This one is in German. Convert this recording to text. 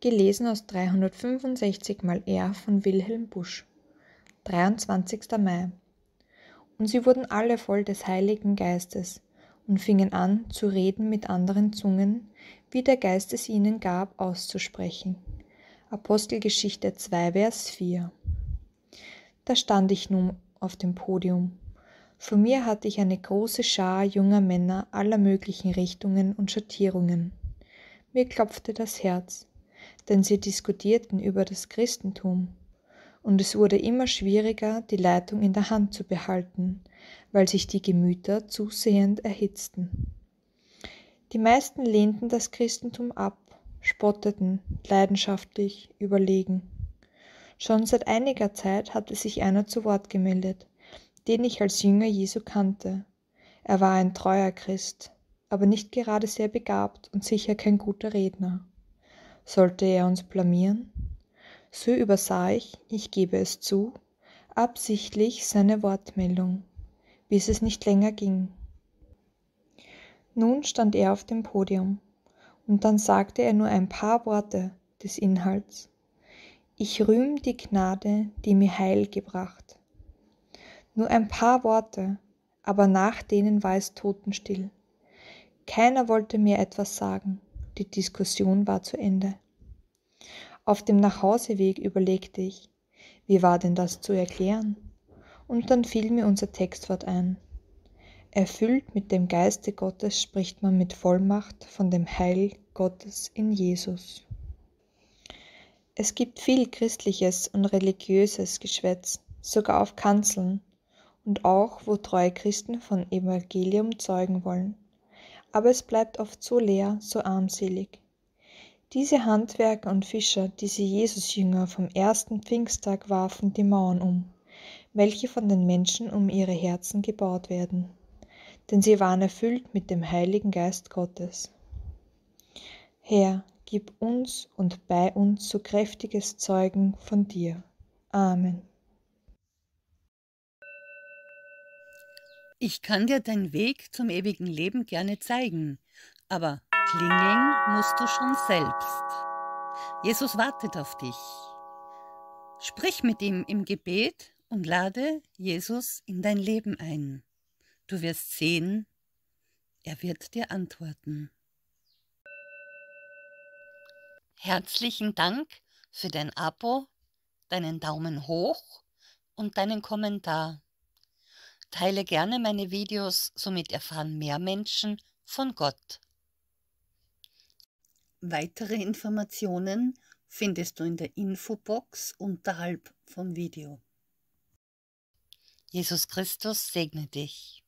gelesen aus 365 mal R von Wilhelm Busch, 23. Mai. Und sie wurden alle voll des Heiligen Geistes und fingen an zu reden mit anderen Zungen, wie der Geist es ihnen gab, auszusprechen. Apostelgeschichte 2, Vers 4. Da stand ich nun auf dem Podium. Vor mir hatte ich eine große Schar junger Männer aller möglichen Richtungen und Schattierungen. Mir klopfte das Herz denn sie diskutierten über das Christentum. Und es wurde immer schwieriger, die Leitung in der Hand zu behalten, weil sich die Gemüter zusehend erhitzten. Die meisten lehnten das Christentum ab, spotteten, leidenschaftlich, überlegen. Schon seit einiger Zeit hatte sich einer zu Wort gemeldet, den ich als Jünger Jesu kannte. Er war ein treuer Christ, aber nicht gerade sehr begabt und sicher kein guter Redner. Sollte er uns blamieren? So übersah ich, ich gebe es zu, absichtlich seine Wortmeldung, bis es nicht länger ging. Nun stand er auf dem Podium, und dann sagte er nur ein paar Worte des Inhalts. Ich rühm die Gnade, die mir Heil gebracht. Nur ein paar Worte, aber nach denen war es totenstill. Keiner wollte mir etwas sagen. Die Diskussion war zu Ende. Auf dem Nachhauseweg überlegte ich, wie war denn das zu erklären? Und dann fiel mir unser Textwort ein. Erfüllt mit dem Geiste Gottes spricht man mit Vollmacht von dem Heil Gottes in Jesus. Es gibt viel christliches und religiöses Geschwätz, sogar auf Kanzeln und auch, wo treue Christen von Evangelium zeugen wollen aber es bleibt oft so leer, so armselig. Diese Handwerker und Fischer, diese Jesusjünger vom ersten Pfingsttag warfen die Mauern um, welche von den Menschen um ihre Herzen gebaut werden, denn sie waren erfüllt mit dem Heiligen Geist Gottes. Herr, gib uns und bei uns so kräftiges Zeugen von dir. Amen. Ich kann dir deinen Weg zum ewigen Leben gerne zeigen, aber klingeln musst du schon selbst. Jesus wartet auf dich. Sprich mit ihm im Gebet und lade Jesus in dein Leben ein. Du wirst sehen, er wird dir antworten. Herzlichen Dank für dein Abo, deinen Daumen hoch und deinen Kommentar. Teile gerne meine Videos, somit erfahren mehr Menschen von Gott. Weitere Informationen findest du in der Infobox unterhalb vom Video. Jesus Christus segne dich.